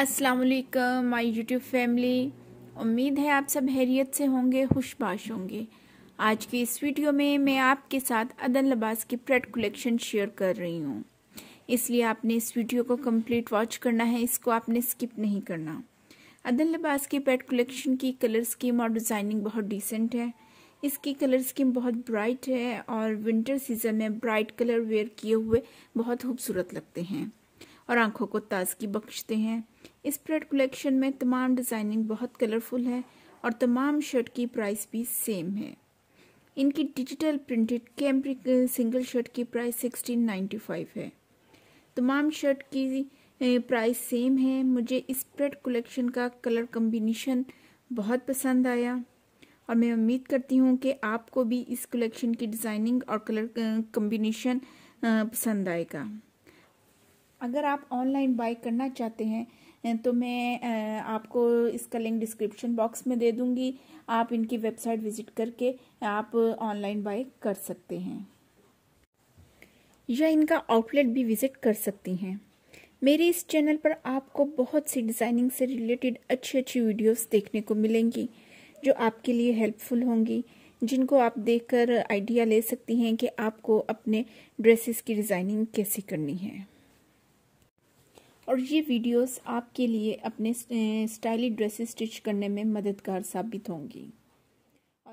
असलकम my YouTube family उम्मीद है आप सब हैरियत से होंगे खुशबाश होंगे आज की इस वीडियो में मैं आपके साथ अदन लबास की प्रेड कलेक्शन शेयर कर रही हूँ इसलिए आपने इस वीडियो को कंप्लीट वॉच करना है इसको आपने स्किप नहीं करना अदन लबास की प्रेड कलेक्शन की कलर स्कीम और डिज़ाइनिंग बहुत डिसेंट है इसकी कलर स्कीम बहुत ब्राइट है और विंटर सीजन में ब्राइट कलर वेयर किए हुए बहुत खूबसूरत लगते हैं और आंखों को ताजगी बख्शते हैं इस प्रेड कलेक्शन में तमाम डिज़ाइनिंग बहुत कलरफुल है और तमाम शर्ट की प्राइस भी सेम है इनकी digital printed cambric single shirt की प्राइस सिक्सटीन नाइन्टी फाइव है तमाम शर्ट की प्राइस सेम है मुझे इस प्रेड कलेक्शन का कलर कम्बिनेशन बहुत पसंद आया और मैं उम्मीद करती हूँ कि आपको भी इस कलेक्शन की डिज़ाइनिंग और कलर कम्बिनेशन पसंद आएगा अगर आप ऑनलाइन बाई करना चाहते हैं तो मैं आपको इसका लिंक डिस्क्रिप्शन बॉक्स में दे दूंगी आप इनकी वेबसाइट विज़िट करके आप ऑनलाइन बाई कर सकते हैं या इनका आउटलेट भी विज़िट कर सकती हैं मेरे इस चैनल पर आपको बहुत सी डिज़ाइनिंग से रिलेटेड अच्छी अच्छी वीडियोस देखने को मिलेंगी जो आपके लिए हेल्पफुल होंगी जिनको आप देखकर आइडिया ले सकती हैं कि आपको अपने ड्रेसेस की डिज़ाइनिंग कैसे करनी है और ये वीडियोस आपके लिए अपने स्टाइली ड्रेसेस स्टिच करने में मददगार साबित होंगी